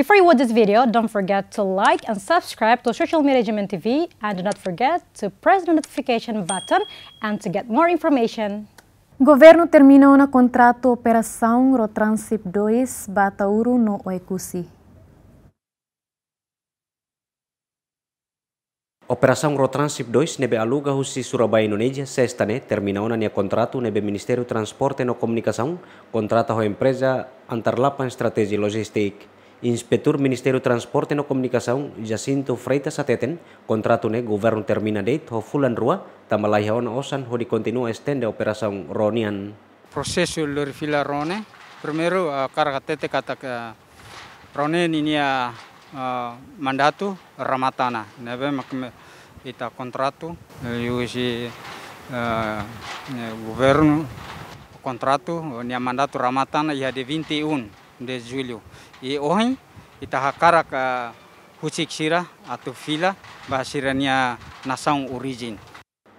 Before you watch this video, don't forget to like and subscribe to Social Media Management TV and do not forget to press the notification button and to get more information. Governo termina una contrato Operação Rotransip 2 Batauru no Oikusi. Operação Rotransip 2 nebe aluga husi Surabaya, Indonesia, sexta, né? Terminou na nia contrato nebe Ministério Transporte no Comunicação, contrata a empresa Antarlapan Strategy Logistic. Inspektur Ministério Transporte No Comunicação Jacinto Freitas ateten contrato ne governo termina date ho fulan rua tamalai on osan ho di continua estende operação Ronian. Processo lor fila Rone, primeiro a eh, carga tete kata Rone ini eh, mandato ramatana, nebe makme ita contrato yusi eh, governo contrato nia mandato ramatana ia de 21 de julho. E hoje, hakara ka sira atau Fila, bahasiranya nasang origin.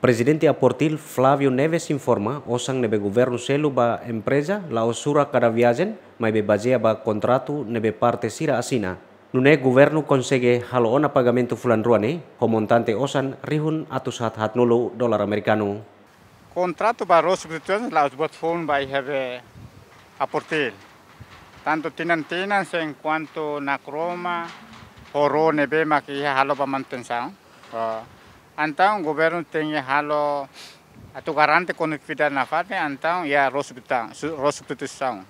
Presidente Aportil Flavio Neves informa osang nebe governo selu ba empresa la osura kada viajen mai be bazia ba kontratu nebe parte sira asina. Nune governo consegue ona pagamento fulan ruane, homontante osan rihun atus hat hat nulu dolar americano. Kontratu ba rosu la osbot bot phone by have eh, Aportil. tanto tinantinanse en cuanto nacroma, horo nebe maki halo pa manutenção. Uh, ah, então o governo tem halo a tu garante conectividade na fase, então ia hospitalização.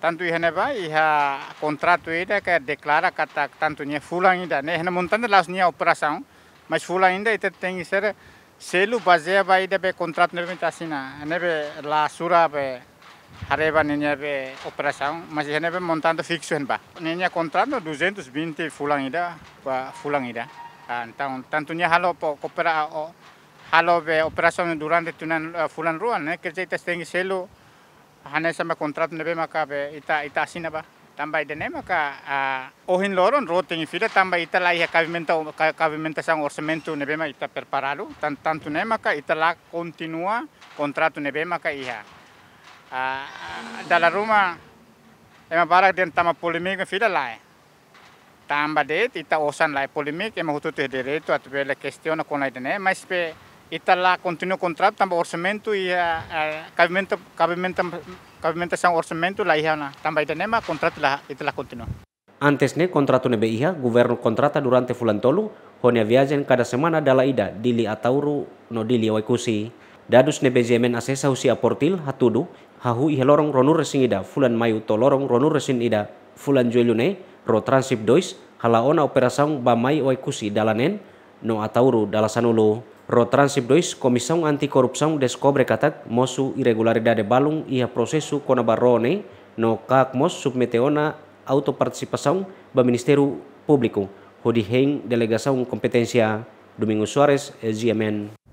Tanto ia neva ia contrato ida que declara que tanto ia full ainda, né? Na montante lá nia operação, mas full ainda ita tem que ser selo baseado vai da contrato neve tá assim, neve lá sura be Areva ninyape operação, mas ninyape montante fixo henpa. Ninya contrato 220 fulang ida, pa fulang ida. Ah, então, tantunya halo po kopera o halo be operasang durante tunan eh, fulan ruan, ne Kerja ita stengi selo hanya sama contrato nebe maka be ita ita asina ba. Tambah ida ne maka ah, ohin loron ro tengi fira tambah ita lai ha kavimenta sang orsemento nebe maka ita perparalu Tanto ne maka ita lá continua contrato nebe maka iha. Ah, dalam rumah emang ema barak tambah tama polemik fila lai tambah deh kita osan lai polemik emang hutu itu atau bela kestion aku naik idene mas pe continue kontrak tambah orsemen tamba iya kabinet kabinet kabinet sang orsemen orçamento lah iya na tamba kontrak ma lah la lah continue Antes ne kontratu nebe iha, governo kontrata durante fulan tolu, honia viajen kada semana dala ida dili atauru no dili waikusi. Dadus nebe jemen asesa usia portil hatudu, hahu iha lorong ronur resing ida fulan mayu to lorong ronur resin ida fulan juelune ro transip dois halaona operasang bamai kusi dalanen no atauru dalasanulo ro transip dois anti anticorrupção Deskobre katak mosu de balung iha prosesu kona barone no kak mos submeteona autoparticipação ba publiku hodi heng delegação kompetensia Domingo Suarez, GMN.